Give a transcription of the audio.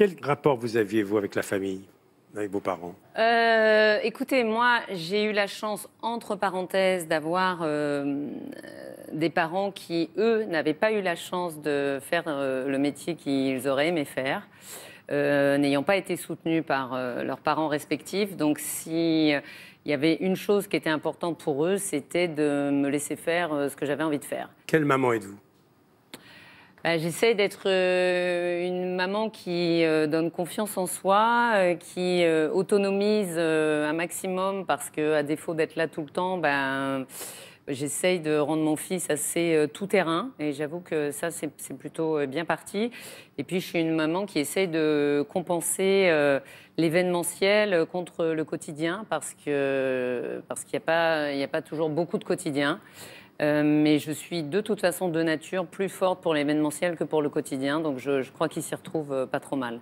Quel rapport vous aviez, vous, avec la famille avec vos parents euh, Écoutez, moi, j'ai eu la chance, entre parenthèses, d'avoir euh, des parents qui, eux, n'avaient pas eu la chance de faire euh, le métier qu'ils auraient aimé faire. n'ayant pas été soutenus par leurs parents respectifs. Donc si il y avait une chose qui était importante pour eux, c'était de me laisser faire ce que j'avais envie de faire. Quelle maman êtes-vous bah, J'essaie d'être euh, une maman qui euh, donne confiance en soi, euh, qui autonomise un maximum parce que à défaut d'être là tout le temps, ben j'essaye de rendre mon fils assez tout terrain et j'avoue que ça c'est plutôt bien parti. Et puis je suis une maman qui essaye de compenser l'événementiel contre le quotidien parce que parce qu'il n'y a a pas toujours beaucoup de quotidien. Euh, mais je suis de toute façon de nature plus forte pour l'événementiel que pour le quotidien, donc je crois qu'il s'y retrouve euh, pas trop mal.